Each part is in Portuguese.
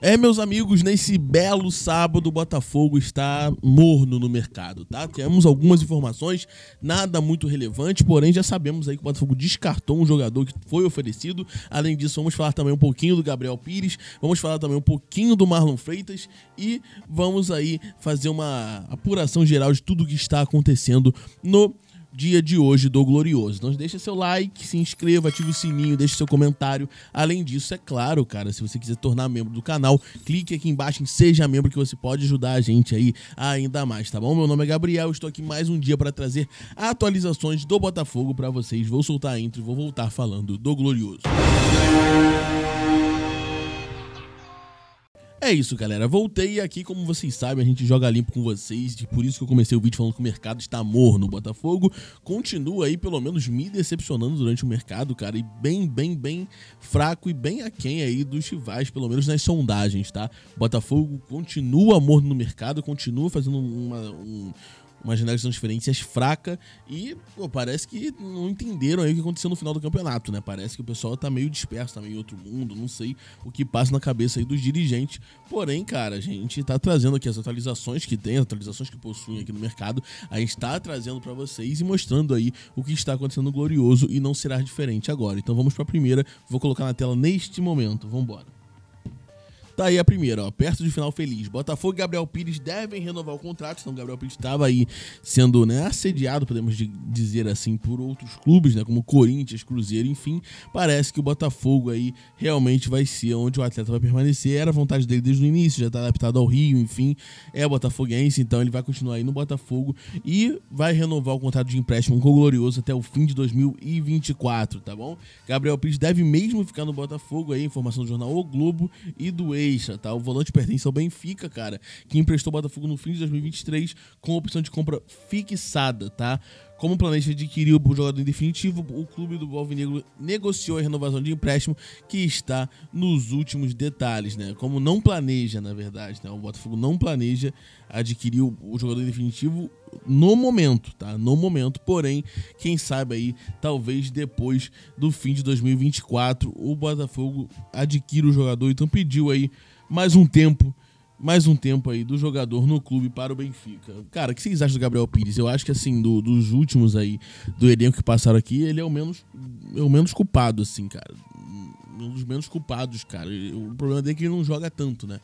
É, meus amigos, nesse belo sábado, o Botafogo está morno no mercado, tá? Temos algumas informações, nada muito relevante, porém já sabemos aí que o Botafogo descartou um jogador que foi oferecido. Além disso, vamos falar também um pouquinho do Gabriel Pires, vamos falar também um pouquinho do Marlon Freitas e vamos aí fazer uma apuração geral de tudo que está acontecendo no mercado dia de hoje do Glorioso. Então deixa seu like, se inscreva, ative o sininho, deixe seu comentário. Além disso, é claro, cara, se você quiser tornar membro do canal, clique aqui embaixo em seja membro que você pode ajudar a gente aí ainda mais, tá bom? Meu nome é Gabriel, estou aqui mais um dia para trazer atualizações do Botafogo para vocês. Vou soltar a intro e vou voltar falando do Glorioso. Música É isso, galera. Voltei aqui, como vocês sabem, a gente joga limpo com vocês, e por isso que eu comecei o vídeo falando que o mercado está morno no Botafogo. Continua aí, pelo menos, me decepcionando durante o mercado, cara, e bem, bem, bem fraco e bem aquém aí dos rivais, pelo menos nas sondagens, tá? O Botafogo continua morno no mercado, continua fazendo uma, um, imaginar que são diferentes, fraca. E pô, parece que não entenderam aí o que aconteceu no final do campeonato, né? Parece que o pessoal tá meio disperso, tá meio outro mundo, não sei o que passa na cabeça aí dos dirigentes. Porém, cara, a gente tá trazendo aqui as atualizações que tem, as atualizações que possuem aqui no mercado. A gente tá trazendo para vocês e mostrando aí o que está acontecendo Glorioso e não será diferente agora. Então vamos para a primeira. Vou colocar na tela neste momento. Vambora. Tá aí a primeira, ó. Perto de final feliz. Botafogo e Gabriel Pires devem renovar o contrato, então o Gabriel Pires estava aí sendo né, assediado, podemos dizer assim, por outros clubes, né? Como Corinthians, Cruzeiro, enfim. Parece que o Botafogo aí realmente vai ser onde o atleta vai permanecer. Era a vontade dele desde o início, já tá adaptado ao Rio, enfim. É botafoguense, então ele vai continuar aí no Botafogo e vai renovar o contrato de empréstimo com o Glorioso até o fim de 2024, tá bom? Gabriel Pires deve mesmo ficar no Botafogo aí, informação do jornal O Globo e do Ei deixa, tá? O volante pertence ao Benfica, cara, que emprestou o Botafogo no fim de 2023 com opção de compra fixada, tá? Como planeja adquirir o jogador em definitivo, o clube do Alvinegro negociou a renovação de empréstimo que está nos últimos detalhes, né? Como não planeja, na verdade, né? O Botafogo não planeja adquirir o, jogador em definitivo no momento, tá? No momento, porém, quem sabe aí, talvez depois do fim de 2024, o Botafogo adquira o jogador, então pediu aí mais um tempo mais um tempo aí do jogador no clube para o Benfica. Cara, o que vocês acham do Gabriel Pires? Eu acho que, assim, do, dos últimos aí, do elenco que passaram aqui, ele é o menos, é o menos culpado, assim, cara. Um dos menos culpados, cara. O problema dele é que ele não joga tanto, né?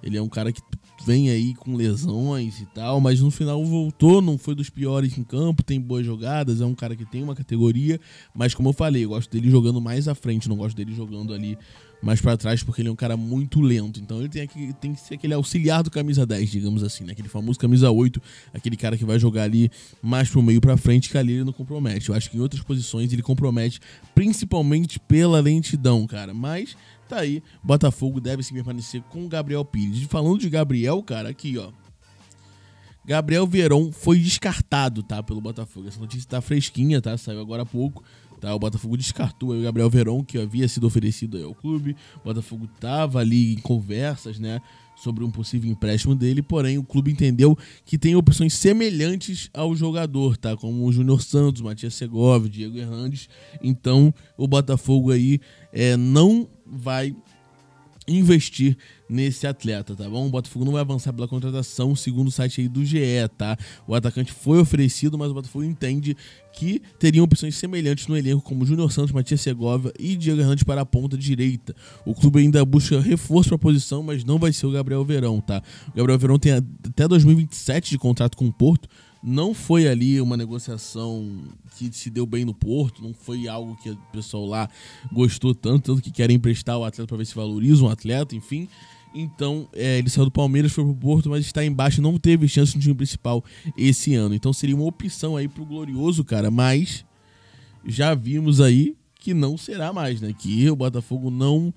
Ele é um cara que vem aí com lesões e tal, mas no final voltou, não foi dos piores em campo, tem boas jogadas, é um cara que tem uma categoria, mas como eu falei, eu gosto dele jogando mais à frente, não gosto dele jogando ali mais para trás, porque ele é um cara muito lento. Então ele tem, que tem que ser aquele auxiliar do camisa 10, digamos assim, né? Aquele famoso camisa 8, aquele cara que vai jogar ali mais pro meio para frente, que ali ele não compromete. Eu acho que em outras posições ele compromete, principalmente pela lentidão, cara. Mas tá aí, Botafogo deve se permanecer com o Gabriel Pires. E falando de Gabriel, cara, aqui, ó. Gabriel Veron foi descartado, tá, pelo Botafogo. Essa notícia tá fresquinha, tá? Saiu agora há pouco. Tá? O Botafogo descartou o Gabriel Verão, que havia sido oferecido ao clube. O Botafogo estava ali em conversas, né? Sobre um possível empréstimo dele, porém o clube entendeu que tem opções semelhantes ao jogador, tá? Como o Júnior Santos, Matias Segov, Diego Hernandes. Então o Botafogo aí é, não vai investir nesse atleta, tá bom? O Botafogo não vai avançar pela contratação, segundo o site aí do GE, tá? O atacante foi oferecido, mas o Botafogo entende que teriam opções semelhantes no elenco, como Júnior Santos, Matias Segovia e Diego Hernandes para a ponta direita. O clube ainda busca reforço para a posição, mas não vai ser o Gabriel Verão, tá? O Gabriel Verão tem até 2027 de contrato com o Porto, não foi ali uma negociação que se deu bem no Porto, não foi algo que o pessoal lá gostou tanto, tanto que querem emprestar o atleta para ver se valoriza um atleta, enfim. Então, é, ele saiu do Palmeiras, foi pro Porto, mas está embaixo, não teve chance no time principal esse ano. Então seria uma opção aí pro Glorioso, cara, mas já vimos aí que não será mais, né? Que o Botafogo não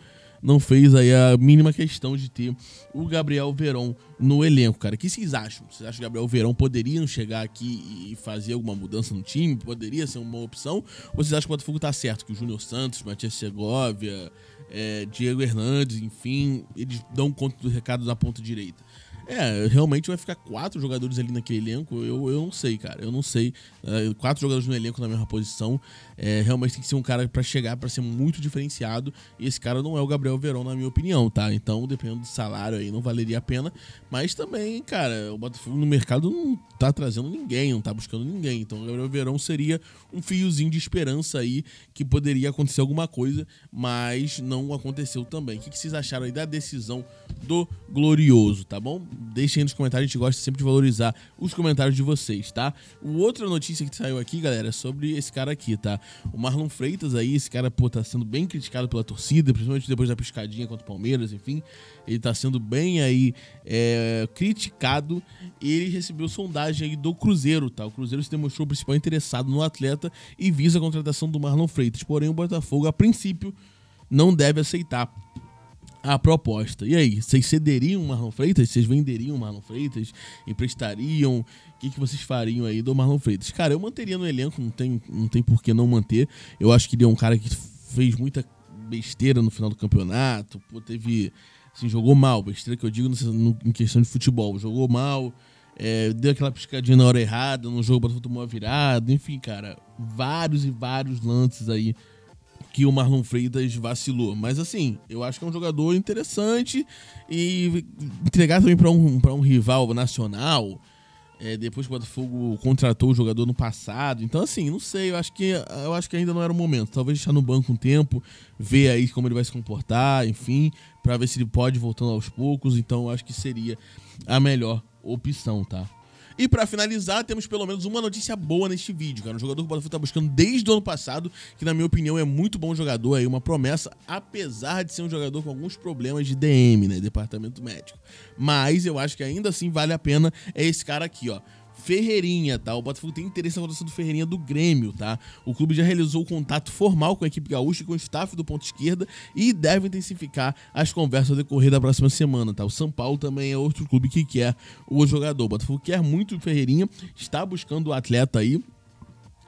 não fez aí a mínima questão de ter o Gabriel Verón no elenco, cara. O que vocês acham? Vocês acham que o Gabriel Verón poderia chegar aqui e fazer alguma mudança no time? Poderia ser uma opção? Ou vocês acham que o Botafogo tá certo? Que o Júnior Santos, Matias Segovia, é, Diego Hernandes, enfim, eles dão conta do recado da ponta direita. É, realmente vai ficar quatro jogadores ali naquele elenco. Eu, eu não sei, cara. Eu não sei. Uh, quatro jogadores no elenco na mesma posição. É, realmente tem que ser um cara para chegar, para ser muito diferenciado. E esse cara não é o Gabriel Verão, na minha opinião, tá? Então, dependendo do salário aí, não valeria a pena. Mas também, cara, o Botafogo no mercado não tá trazendo ninguém, não tá buscando ninguém. Então, o Gabriel Verão seria um fiozinho de esperança aí que poderia acontecer alguma coisa, mas não aconteceu também. O que, que vocês acharam aí da decisão do Glorioso, tá bom? deixem aí nos comentários, a gente gosta sempre de valorizar os comentários de vocês, tá? Outra notícia que saiu aqui, galera, é sobre esse cara aqui, tá? O Marlon Freitas aí, esse cara, pô, tá sendo bem criticado pela torcida, principalmente depois da piscadinha contra o Palmeiras, enfim. Ele tá sendo bem aí é, criticado e ele recebeu sondagem aí do Cruzeiro, tá? O Cruzeiro se demonstrou o principal interessado no atleta e visa a contratação do Marlon Freitas. Porém, o Botafogo, a princípio, não deve aceitar a proposta. E aí, vocês cederiam o Marlon Freitas? Vocês venderiam o Marlon Freitas? Emprestariam? O que, que vocês fariam aí do Marlon Freitas? Cara, eu manteria no elenco, não tem, não tem por que não manter. Eu acho que ele é um cara que fez muita besteira no final do campeonato, pô, teve. Assim, jogou mal, besteira que eu digo no, no, em questão de futebol. Jogou mal, é, deu aquela piscadinha na hora errada, no jogo, tomou uma virada, enfim, cara, vários e vários lances aí que o Marlon Freitas vacilou. Mas assim, eu acho que é um jogador interessante e entregar também para um, um rival nacional. É, depois que o Botafogo contratou o jogador no passado. Então, assim, não sei, eu acho que, eu acho que ainda não era o momento. Talvez deixar no banco um tempo, ver aí como ele vai se comportar, enfim, para ver se ele pode voltando aos poucos. Então, eu acho que seria a melhor opção, tá? E para finalizar, temos pelo menos uma notícia boa neste vídeo, cara. Um jogador que o Botafogo tá buscando desde o ano passado, que na minha opinião é muito bom jogador aí, uma promessa, apesar de ser um jogador com alguns problemas de DM, né, departamento médico. Mas eu acho que ainda assim vale a pena é esse cara aqui, ó. Ferreirinha, tá? O Botafogo tem interesse na contratação do Ferreirinha do Grêmio, tá? O clube já realizou o contato formal com a equipe gaúcha e com o staff do ponto esquerda e deve intensificar as conversas a decorrer da próxima semana, tá? O São Paulo também é outro clube que quer o jogador. O Botafogo quer muito o Ferreirinha, está buscando o atleta aí.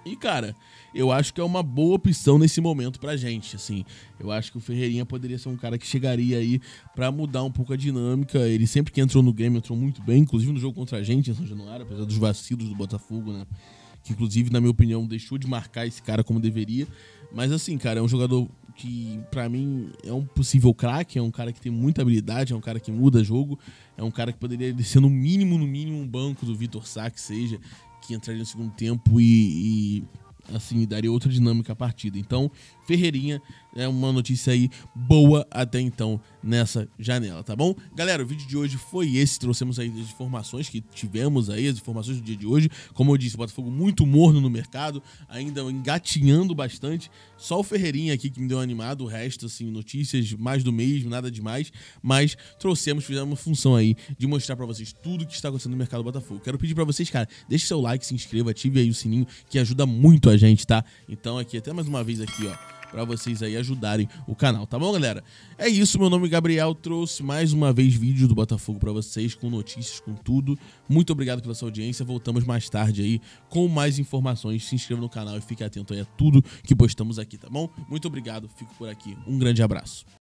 E, cara, eu acho que é uma boa opção nesse momento pra gente, assim. Eu acho que o Ferreirinha poderia ser um cara que chegaria aí para mudar um pouco a dinâmica. Ele sempre que entrou no game entrou muito bem, inclusive no jogo contra a gente em São Januário, apesar dos vacilos do Botafogo, né? Que inclusive, na minha opinião, deixou de marcar esse cara como deveria. Mas assim, cara, é um jogador que para mim é um possível craque, é um cara que tem muita habilidade, é um cara que muda jogo, é um cara que poderia ser no mínimo, no mínimo um banco do Vitor Sá, que seja, que entraria no segundo tempo e, e assim, daria outra dinâmica à partida. Então, Ferreirinha. É uma notícia aí boa até então nessa janela, tá bom? Galera, o vídeo de hoje foi esse. Trouxemos aí as informações que tivemos aí, as informações do dia de hoje. Como eu disse, o Botafogo muito morno no mercado, ainda engatinhando bastante. Só o Ferreirinha aqui que me deu animado, o resto, assim, notícias mais do mesmo, nada demais. Mas trouxemos, fizemos uma função aí de mostrar para vocês tudo que está acontecendo no mercado do Botafogo. Quero pedir para vocês, cara, deixe seu like, se inscreva, ative aí o sininho, que ajuda muito a gente, tá? Então aqui, até mais uma vez aqui, ó para vocês aí ajudarem o canal, tá bom, galera? É isso, meu nome é Gabriel, trouxe mais uma vez vídeo do Botafogo para vocês, com notícias, com tudo. Muito obrigado pela sua audiência, voltamos mais tarde aí com mais informações. Se inscreva no canal e fique atento aí a tudo que postamos aqui, tá bom? Muito obrigado, fico por aqui, um grande abraço.